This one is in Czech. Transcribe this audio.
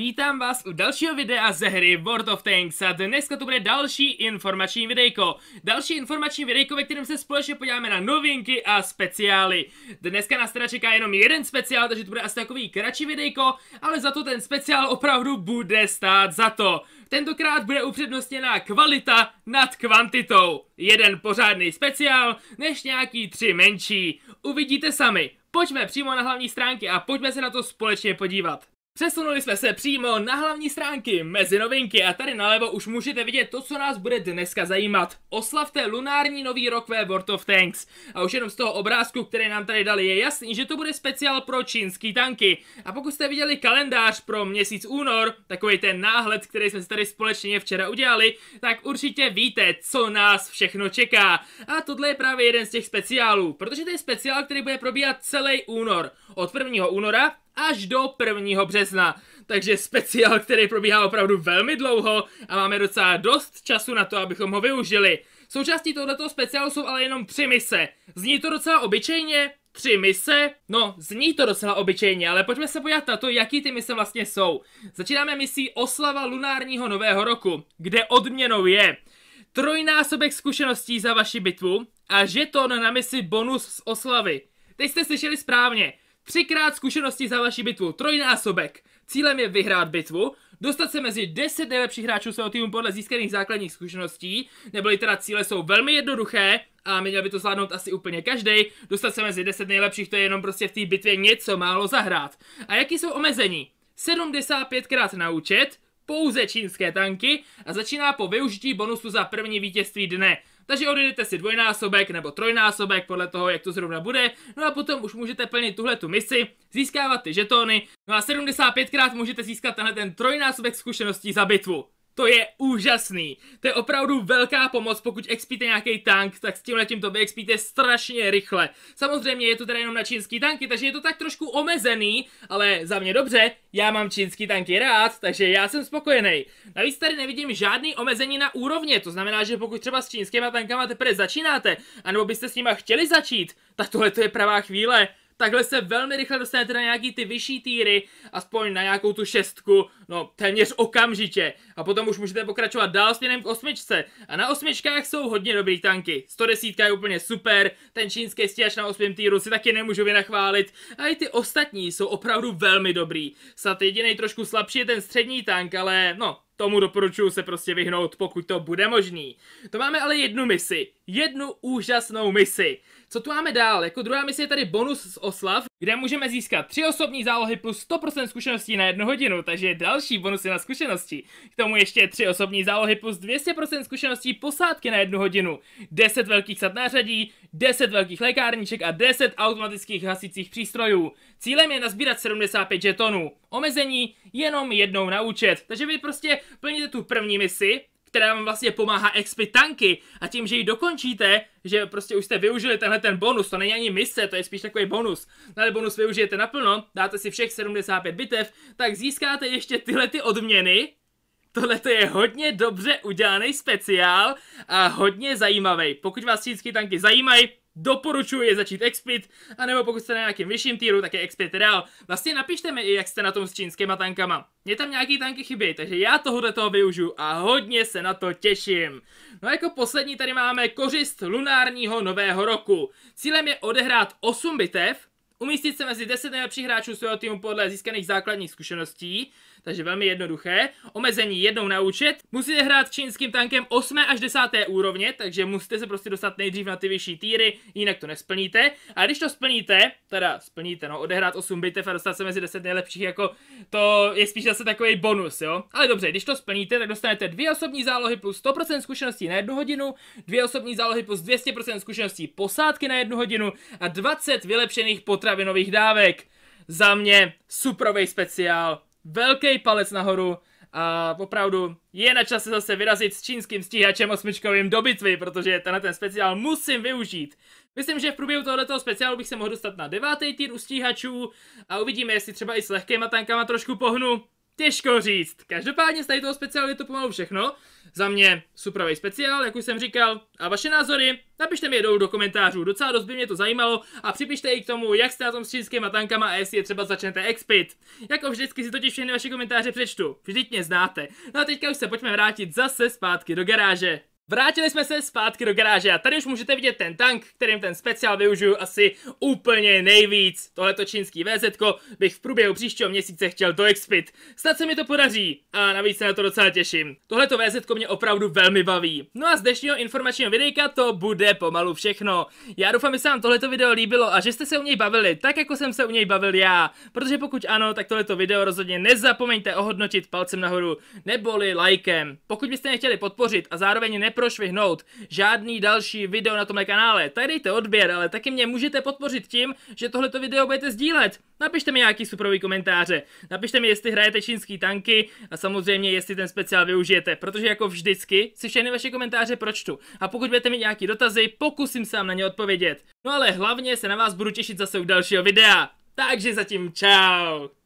Vítám vás u dalšího videa ze hry World of Tanks a dneska to bude další informační videjko. Další informační videjko, ve kterém se společně podíváme na novinky a speciály. Dneska nás teda čeká jenom jeden speciál, takže to bude asi takový kratší videjko, ale za to ten speciál opravdu bude stát za to. Tentokrát bude upřednostněná kvalita nad kvantitou. Jeden pořádný speciál, než nějaký tři menší. Uvidíte sami. Pojďme přímo na hlavní stránky a pojďme se na to společně podívat. Přesunuli jsme se přímo na hlavní stránky mezi novinky a tady nalevo už můžete vidět to, co nás bude dneska zajímat. Oslavte lunární nový rok ve World of Tanks. A už jenom z toho obrázku, který nám tady dali, je jasný, že to bude speciál pro čínský tanky. A pokud jste viděli kalendář pro měsíc únor, takový ten náhled, který jsme si tady společně včera udělali, tak určitě víte, co nás všechno čeká. A tohle je právě jeden z těch speciálů, protože to je speciál, který bude probíhat celý únor. Od 1. února až do 1. března. Takže speciál, který probíhá opravdu velmi dlouho a máme docela dost času na to, abychom ho využili. Součástí tohoto speciálu jsou ale jenom tři mise. Zní to docela obyčejně, tři mise? No, zní to docela obyčejně, ale pojďme se podívat na to, jaký ty mise vlastně jsou. Začínáme misí Oslava lunárního nového roku, kde odměnou je trojnásobek zkušeností za vaši bitvu a žeton na misi bonus z oslavy. Teď jste slyšeli správně. Třikrát zkušenosti za vaši bitvu, trojnásobek. Cílem je vyhrát bitvu, dostat se mezi 10 nejlepších hráčů svého týmu podle získaných základních zkušeností, neboli teda cíle jsou velmi jednoduché a měl by to zvládnout asi úplně každý. Dostat se mezi 10 nejlepších, to je jenom prostě v té bitvě něco málo zahrát. A jaký jsou omezení? 75krát na účet, pouze čínské tanky a začíná po využití bonusu za první vítězství dne. Takže odjedete si dvojnásobek nebo trojnásobek podle toho, jak to zrovna bude. No a potom už můžete plnit tuhle tu misi, získávat ty žetony. No a 75krát můžete získat tenhle ten trojnásobek zkušeností za bitvu. To je úžasný. To je opravdu velká pomoc, pokud expíte nějaký tank, tak s tímhle tím to expíte strašně rychle. Samozřejmě je to teda jenom na čínský tanky, takže je to tak trošku omezený, ale za mě dobře, já mám čínský tanky rád, takže já jsem spokojený. Navíc tady nevidím žádný omezení na úrovně, to znamená, že pokud třeba s čínskými tankama teprve začínáte, anebo byste s nima chtěli začít, tak tohle to je pravá chvíle takhle se velmi rychle dostanete na nějaký ty vyšší týry, aspoň na nějakou tu šestku, no téměř okamžitě. A potom už můžete pokračovat dál směrem k osmičce. A na osmičkách jsou hodně dobrý tanky. 110 je úplně super, ten čínský stíhač na osmém týru si taky nemůžu vynachválit. A i ty ostatní jsou opravdu velmi dobrý. Snad jediný trošku slabší je ten střední tank, ale no, Tomu doporučuji se prostě vyhnout, pokud to bude možný. To máme ale jednu misi. Jednu úžasnou misi. Co tu máme dál? Jako druhá misi je tady bonus z oslav, kde můžeme získat tři osobní zálohy plus 100% zkušeností na jednu hodinu, takže další bonusy na zkušenosti. K tomu ještě tři osobní zálohy plus 200% zkušeností posádky na jednu hodinu, 10 velkých sad nářadí, 10 velkých lékárníček a 10 automatických hasicích přístrojů. Cílem je nazbírat 75 žetonů. Omezení jenom jednou na účet, takže vy prostě plníte tu první misi která vám vlastně pomáhá expy tanky a tím, že ji dokončíte, že prostě už jste využili tenhle ten bonus, to není ani mise, to je spíš takový bonus. No ale bonus využijete naplno, dáte si všech 75 bitev, tak získáte ještě tyhle ty odměny, Tohle je hodně dobře udělaný speciál a hodně zajímavý. Pokud vás čínské tanky zajímají, doporučuji je začít expit, anebo pokud jste na nějakém vyšším týru, tak je expit real. Vlastně napište mi i, jak jste na tom s čínskýma tankama. Mě tam nějaký tanky chybí, takže já tohle toho využiju a hodně se na to těším. No a jako poslední tady máme kořist lunárního nového roku. Cílem je odehrát 8 bitev, umístit se mezi 10 nejlepších hráčů svého týmu podle získaných základních zkušeností, takže velmi jednoduché. Omezení jednou na účet. Musíte hrát čínským tankem 8. až 10. úrovně, takže musíte se prostě dostat nejdřív na ty vyšší týry, jinak to nesplníte. A když to splníte, teda splníte, no, odehrát 8 bitev a dostat se mezi 10 nejlepších, jako to je spíš zase takový bonus, jo. Ale dobře, když to splníte, tak dostanete dvě osobní zálohy plus 100% zkušeností na jednu hodinu, dvě osobní zálohy plus 200% zkušeností posádky na jednu hodinu a 20 vylepšených potravinových dávek. Za mě superový speciál velký palec nahoru a opravdu je na čase zase vyrazit s čínským stíhačem osmičkovým do bitvy, protože tenhle ten speciál musím využít. Myslím, že v průběhu tohoto speciálu bych se mohl dostat na devátý týr u stíhačů a uvidíme, jestli třeba i s lehkýma tankama trošku pohnu. Těžko říct. Každopádně z tady toho speciálu je to pomalu všechno. Za mě supravej speciál, jak už jsem říkal. A vaše názory napište mi je dolů do komentářů, docela dost by mě to zajímalo a připište i k tomu, jak jste na tom s čínskýma tankama a jestli je třeba začnete expit. Jako vždycky si totiž všechny vaše komentáře přečtu, vždyť mě znáte. No a teďka už se pojďme vrátit zase zpátky do garáže. Vrátili jsme se zpátky do garáže a tady už můžete vidět ten tank, kterým ten speciál využiju asi úplně nejvíc. Tohleto čínský VZ bych v průběhu příštího měsíce chtěl expit. Snad se mi to podaří a navíc se na to docela těším. Tohleto VZ mě opravdu velmi baví. No a z dnešního informačního videjka to bude pomalu všechno. Já doufám, že se vám tohleto video líbilo a že jste se u něj bavili, tak jako jsem se u něj bavil já. Protože pokud ano, tak tohleto video rozhodně nezapomeňte ohodnotit palcem nahoru neboli lajkem. Pokud byste mě chtěli podpořit a zároveň ne neprošvihnout žádný další video na tomhle kanále. Tady dejte odběr, ale taky mě můžete podpořit tím, že tohleto video budete sdílet. Napište mi nějaký superový komentáře. Napište mi, jestli hrajete čínský tanky a samozřejmě, jestli ten speciál využijete, protože jako vždycky si všechny vaše komentáře pročtu. A pokud budete mít nějaký dotazy, pokusím se vám na ně odpovědět. No ale hlavně se na vás budu těšit zase u dalšího videa. Takže zatím čau!